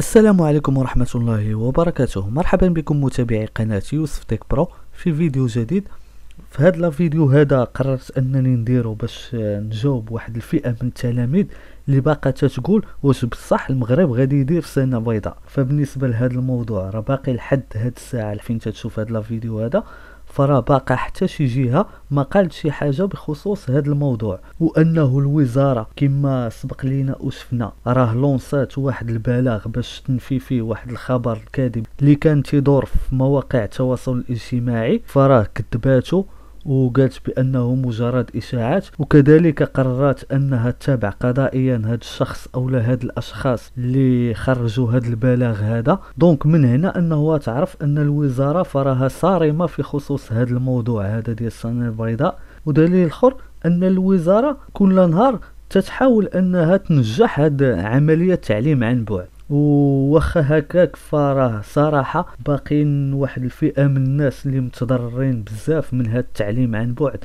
السلام عليكم ورحمة الله وبركاته مرحبا بكم متابعي قناة يوسف تيك برو في فيديو جديد في هذا الفيديو هذا قررت انني نديرو باش نجاوب واحد الفئة من التلاميذ اللي باقا تتقول واش بصح المغرب غادي يدير سنة بيضاء فبالنسبة لهذا الموضوع راه باقي لحد هاد الساعة فين تتشوف هاد الفيديو هذا فراه باقى حتى شي جهه ما قالت شي حاجه بخصوص هذا الموضوع وانه الوزاره كما سبق لينا وشفنا راه لونسات واحد البلاغ باش تنفي فيه واحد الخبر الكاذب اللي كان تيدور في مواقع التواصل الاجتماعي فراه كذباتو وقالت بأنه مجرد إشاعات وكذلك قررت أنها تتابع قضائيا هذا الشخص أو هاد الأشخاص اللي خرجوا هذا البلاغ هذا دونك من هنا أنه تعرف أن الوزارة فراها صارمة في خصوص هذا الموضوع هذا ديال الصناعة البيضاء ودليل آخر أن الوزارة كل نهار تتحاول أنها تنجح هذه عملية التعليم عن بعد وخا هكاك فراه صراحه باقيين واحد الفئه من الناس اللي متضررين بزاف من هذا التعليم عن بعد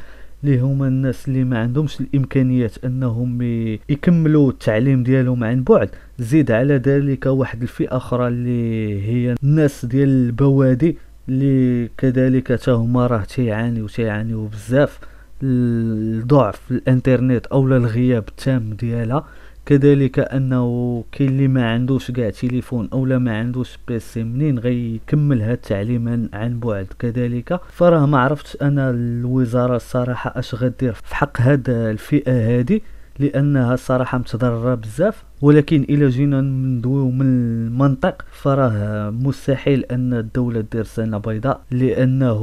اللي هما الناس اللي ما عندهمش الامكانيات انهم يكملوا التعليم ديالهم عن بعد زيد على ذلك واحد الفئه اخرى اللي هي الناس ديال البوادي اللي كذلك تاهما هما راه تيعانيو تيعانيو بزاف الضعف الانترنت او الغياب التام ديالها كذلك انه كاين اللي ما عندوش كاع تليفون اولا ما عندوش بيسي منين غيكمل هاد التعليم عن, بعد كذلك فراه ما عرفتش انا الوزاره الصراحه اش غدير في حق هاد الفئه هادي لانها الصراحه متضرره بزاف ولكن الى جينا ندويو من المنطق فراه مستحيل ان الدوله دير سنه بيضاء لانه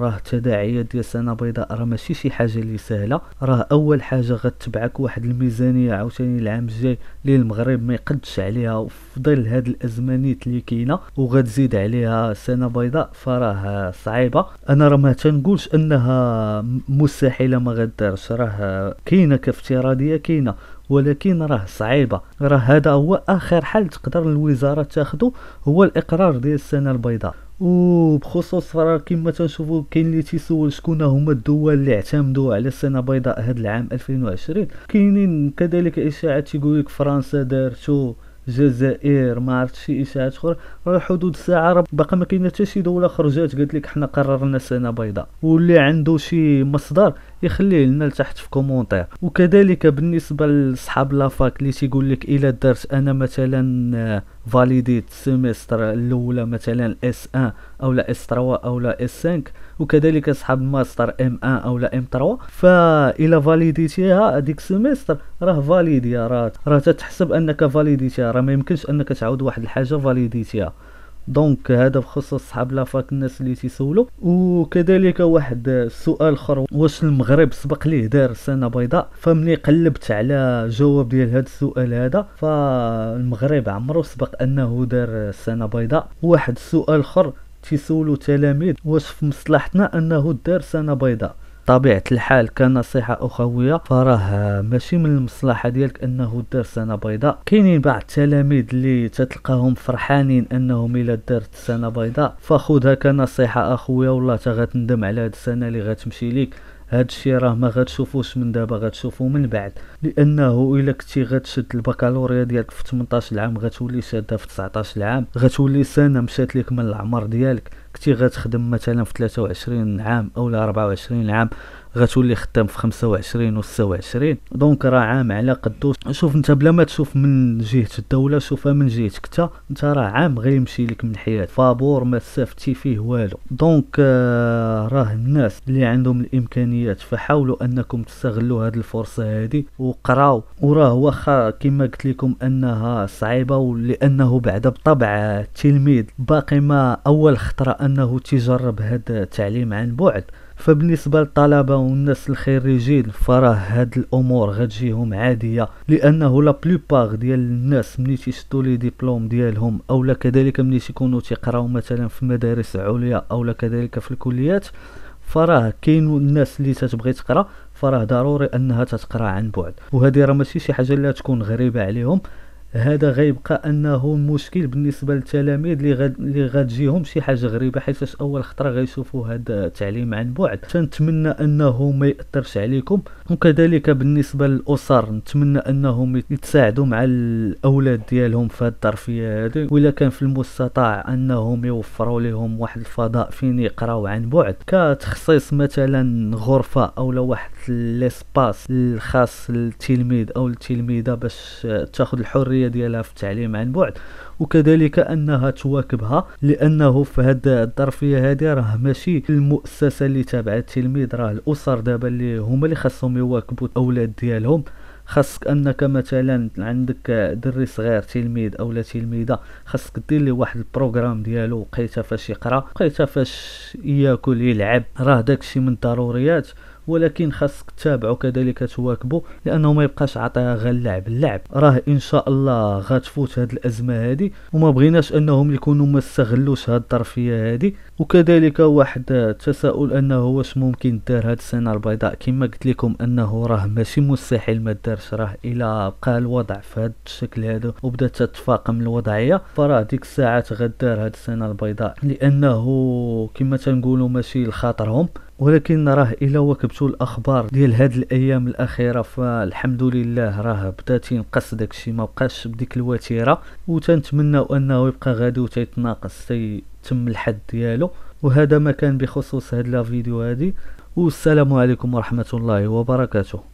راه التداعيات ديال سنه بيضاء راه ماشي شي حاجه اللي سهله راه اول حاجه غتبعك واحد الميزانيه عاوتاني العام الجاي اللي المغرب ما يقدش عليها وفي ظل هاد الازمانيات اللي كاينه وغتزيد عليها سنه بيضاء فراه صعيبه انا راه ما تنقولش انها مستحيله ما غدارش راه كاينه كافتراضيه كاينه ولكن راه صعيبه راه هذا هو اخر حل تقدر الوزاره تاخذه هو الاقرار ديال السنه البيضاء وبخصوص راه كما تنشوفوا كاين اللي تيسول شكون هما الدول اللي اعتمدوا على السنه البيضاء هذا العام 2020 كاينين كذلك اشاعات تيقول لك فرنسا دارتو الجزائر ما عرفت شي اشاعات اخرى راه حدود الساعه راه باقا ما كاين حتى شي دوله خرجت قالت لك حنا قررنا سنه بيضاء واللي عنده شي مصدر يخليه لنا لتحت في كومونتير وكذلك بالنسبه لصحاب لافاك اللي تيقول لك الا درت انا مثلا فاليديت آه، سيمستر الاولى مثلا اس 1 او لا اس 3 او لا اس 5 وكذلك صحاب ماستر ام 1 او لا ام 3 فالا فاليديتيها هذيك سيمستر راه فاليديا راه راه تتحسب انك فاليديتيها راه ما يمكنش انك تعاود واحد الحاجه فاليديتيها دونك هذا بخصوص صحاب لافاك الناس اللي تيسولوا وكذلك واحد السؤال اخر واش المغرب سبق ليه دار سنه بيضاء فملي قلبت على جواب ديال هذا السؤال هذا فالمغرب عمرو سبق انه دار سنه بيضاء واحد السؤال اخر تيسولوا تلاميذ واش في مصلحتنا انه دار سنه بيضاء طبيعة الحال كنصيحة أخوية فراه ماشي من المصلحة ديالك أنه دار سنة بيضاء كاينين بعض التلاميذ اللي تتلقاهم فرحانين أنهم إلا دارت سنة بيضاء فخذها كنصيحة أخويا والله تا غتندم على هاد السنة اللي غتمشي ليك هاد الشيء راه ما غتشوفوش من دابا غتشوفو من بعد لانه الا كنتي غتشد البكالوريا ديالك في 18 عام غتولي شادها في 19 عام غتولي سنه مشات لك من العمر ديالك كنتي غتخدم مثلا في 23 عام اولا 24 عام غتولي خدام في 25 و 26 دونك راه عام على قدو شوف انت بلا ما تشوف من جهه الدوله شوفها من جهتك انت انت راه عام غير يمشي لك من حياه فابور ما استفدتي فيه والو دونك آه راه الناس اللي عندهم الامكانيات فحاولوا انكم تستغلوا هذه الفرصه هذه وقراو وراه واخا كما قلت لكم انها صعيبه ولانه بعد بطبع التلميذ باقي ما اول خطره انه تجرب هذا التعليم عن بعد فبالنسبه للطلبه والناس الخريجين فراه هاد الامور غتجيهم عاديه لانه لا بلوبار ديال الناس ملي تيشدوا لي ديبلوم ديالهم او لا كذلك ملي تيكونوا تيقراو مثلا في المدارس العليا او لا كذلك في الكليات فراه كاين الناس اللي تتبغي تقرا فراه ضروري انها تتقرا عن بعد وهذه راه ماشي شي حاجه اللي تكون غريبه عليهم هذا غيبقى انه مشكل بالنسبه للتلاميذ اللي غتجيهم شي حاجه غريبه حيت اول خطره غيشوفوا هذا التعليم عن بعد فنتمنى انه ما ياثرش عليكم وكذلك بالنسبه للاسر نتمنى انهم يتساعدوا مع الاولاد ديالهم في هذه الظرفيه هذه ولا كان في المستطاع انهم يوفروا لهم واحد الفضاء فين يقراو عن بعد كتخصيص مثلا غرفه او لو واحد ليسباس الخاص للتلميذ او التلميذه باش تاخذ الحريه الدوريه ديالها في التعليم عن بعد وكذلك انها تواكبها لانه في هذه الظرفيه هذه راه ماشي المؤسسه اللي تابعه التلميذ راه الاسر دابا اللي هما اللي خاصهم يواكبوا الاولاد ديالهم خاصك انك مثلا عندك دري صغير تلميذ او لا تلميذه خاصك دير ليه واحد البروغرام ديالو وقيتها فاش يقرا وقيتها فاش ياكل يلعب راه داكشي من الضروريات ولكن خاصك تتابعه كذلك تواكبو لانه ما يبقاش عطيها غير اللعب اللعب راه ان شاء الله غتفوت هاد الازمه هادي وما بغيناش انهم يكونوا ما استغلوش هاد الظرفيه هادي وكذلك واحد التساؤل انه واش ممكن دار هاد السنه البيضاء كما قلت لكم انه راه ماشي مستحيل ما دارش راه الا بقى الوضع في هاد الشكل هذا وبدا تتفاقم الوضعيه فراه ديك الساعات غدار هاد السنه البيضاء لانه كما تنقولوا ماشي لخاطرهم ولكن راه الا وكبتوا الاخبار ديال هاد الايام الاخيره فالحمد لله راه بدا تينقص داكشي ما بقاش بديك الوتيره وتنتمناو انه يبقى غادي وتيتناقص تيتم الحد ديالو وهذا ما كان بخصوص هاد لا فيديو هادي والسلام عليكم ورحمه الله وبركاته